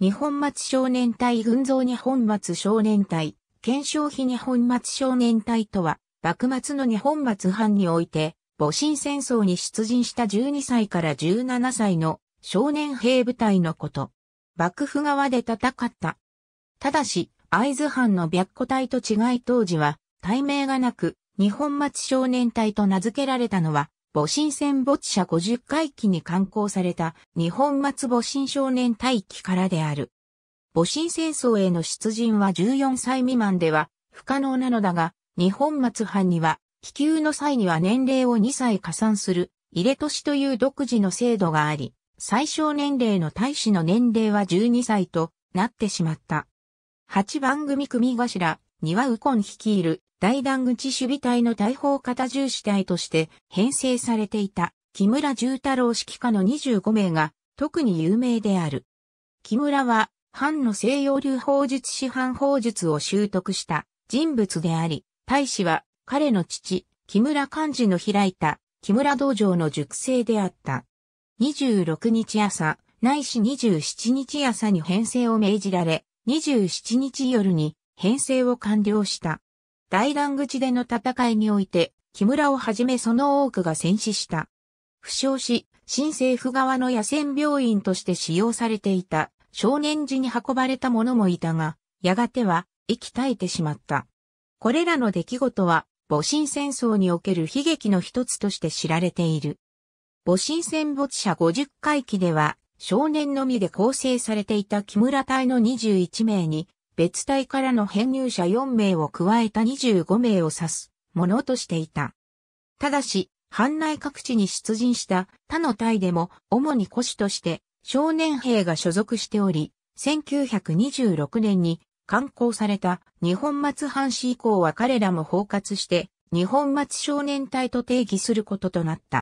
日本松少年隊群像日本松少年隊、検証費日本松少年隊とは、幕末の日本松藩において、戊辰戦争に出陣した12歳から17歳の少年兵部隊のこと。幕府側で戦った。ただし、会津藩の白虎隊と違い当時は、隊名がなく、日本松少年隊と名付けられたのは、戊辰戦没者50回忌に刊行された日本末戊辰少年大記からである。戊辰戦争への出陣は14歳未満では不可能なのだが、日本末藩には、気球の際には年齢を2歳加算する、入れ年という独自の制度があり、最小年齢の大使の年齢は12歳となってしまった。8番組組頭、庭右近率いる大団口守備隊の大砲型重視隊として編成されていた木村重太郎指揮下の25名が特に有名である。木村は、藩の西洋流砲術師範砲術を習得した人物であり、大使は彼の父、木村漢字の開いた木村道場の塾生であった。26日朝、ないし27日朝に編成を命じられ、27日夜に編成を完了した。大乱口での戦いにおいて、木村をはじめその多くが戦死した。負傷し、新政府側の野戦病院として使用されていた少年時に運ばれた者もいたが、やがては息絶えてしまった。これらの出来事は、戊辰戦争における悲劇の一つとして知られている。戊辰戦没者50回忌では、少年のみで構成されていた木村隊の21名に、別隊からの編入者4名を加えた25名を指すものとしていた。ただし、藩内各地に出陣した他の隊でも主に古として少年兵が所属しており、1926年に刊行された日本末藩士以降は彼らも包括して日本末少年隊と定義することとなった。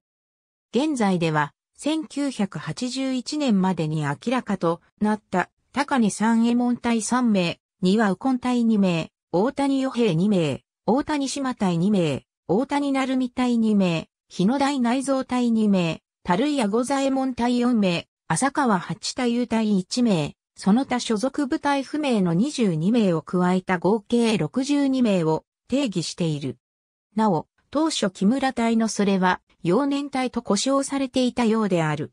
現在では1981年までに明らかとなった高根三右衛門隊3名、には右近隊2名、大谷与平2名、大谷島隊2名、大谷成美隊2名、日野大内蔵隊2名、樽屋五左衛門隊4名、浅川八太夫隊1名、その他所属部隊不明の22名を加えた合計62名を定義している。なお、当初木村隊のそれは、幼年隊と呼称されていたようである。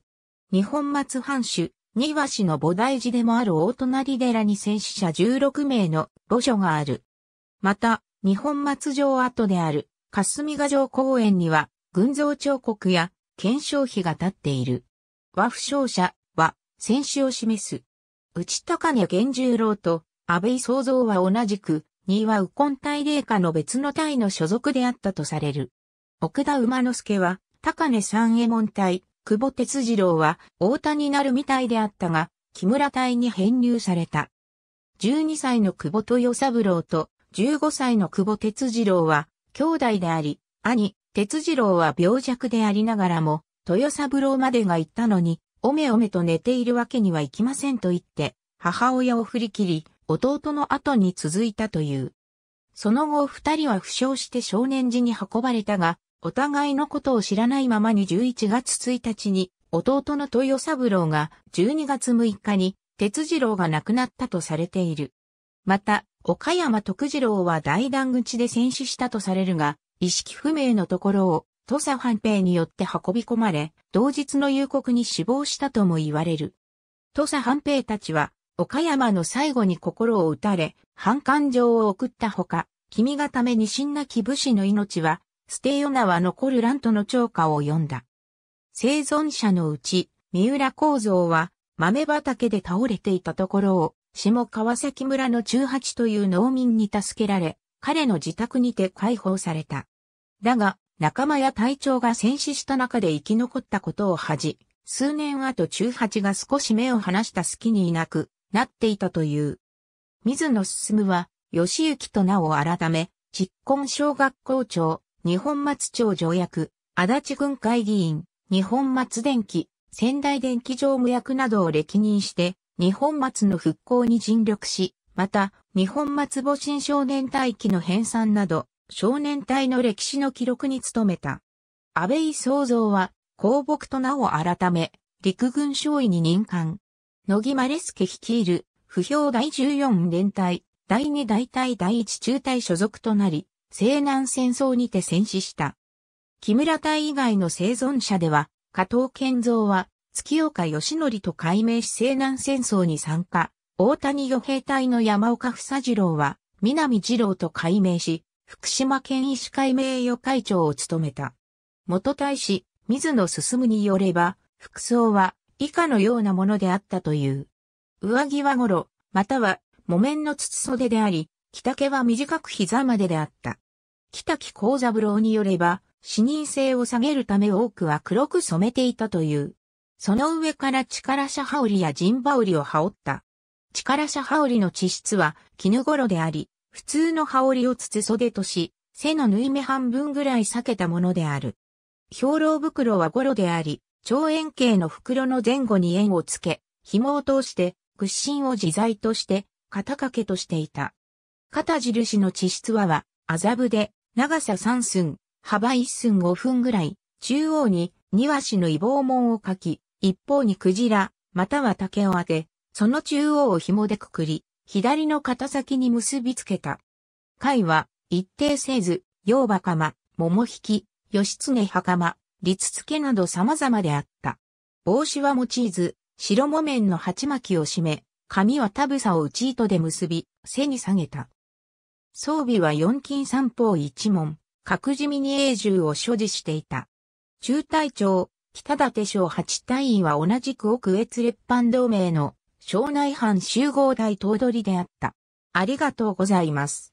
日本松藩主、和市の菩提寺でもある大隣寺に戦死者16名の墓所がある。また、日本松城跡である霞ヶ城公園には、群像彫刻や検証碑が立っている。和負傷者は戦死を示す。内高根源十郎と安倍創造は同じく、新和右近隊霊下の別の隊の所属であったとされる。奥田馬之助は、高根三右衛門隊、久保哲次郎は大田になるみたいであったが、木村隊に編入された。12歳の久保豊三郎と15歳の久保哲次郎は兄弟であり、兄、哲次郎は病弱でありながらも、豊三郎までが言ったのに、おめおめと寝ているわけにはいきませんと言って、母親を振り切り、弟の後に続いたという。その後二人は負傷して少年時に運ばれたが、お互いのことを知らないままに11月1日に、弟の豊三郎が12月6日に、鉄次郎が亡くなったとされている。また、岡山徳次郎は大団口で戦死したとされるが、意識不明のところを土佐藩兵によって運び込まれ、同日の夕刻に死亡したとも言われる。土佐藩兵たちは、岡山の最後に心を打たれ、反感情を送ったほか、君がために死んだ木武士の命は、ステヨナは残る乱との超過を読んだ。生存者のうち、三浦構造は豆畑で倒れていたところを、下川崎村の中八という農民に助けられ、彼の自宅にて解放された。だが、仲間や隊長が戦死した中で生き残ったことを恥じ、数年後中八が少し目を離した隙にいなくなっていたという。水野進は、義行と名を改め、実婚小学校長、日本松町条約、足立郡会議員、日本松電機、仙台電機常務役などを歴任して、日本松の復興に尽力し、また、日本松母親少年隊機の編纂など、少年隊の歴史の記録に努めた。安倍総造は、公木と名を改め、陸軍少尉に任官。野木マレスケ率いる、不評第14連隊、第2大隊第1中隊所属となり、西南戦争にて戦死した。木村隊以外の生存者では、加藤健三は、月岡義則と改名し西南戦争に参加、大谷予兵隊の山岡房次郎は、南次郎と改名し、福島県医師会名誉会長を務めた。元大使、水野進によれば、服装は以下のようなものであったという。上着は頃、または木綿の筒袖であり、北家は短く膝までであった。北木幸三郎によれば、視認性を下げるため多くは黒く染めていたという。その上から力車羽織や陣羽織を羽織った。力車羽織の地質は絹頃であり、普通の羽織を筒袖とし、背の縫い目半分ぐらい裂けたものである。兵糧袋は頃であり、長円形の袋の前後に円をつけ、紐を通して、屈伸を自在として、肩掛けとしていた。肩印の地質和は、麻布で、長さ3寸、幅1寸5分ぐらい、中央に庭師の異望門を書き、一方にクジラ、または竹を当て、その中央を紐でくくり、左の肩先に結びつけた。貝は、一定せず、洋馬釜、桃引き、義経袴、立付けなど様々であった。帽子は用いず、白木綿の鉢巻きを締め、髪はタブサを内糸で結び、背に下げた。装備は四金三方一門、各地味に英銃を所持していた。中隊長、北立省八隊員は同じく奥越列藩同盟の省内藩集合隊頭取であった。ありがとうございます。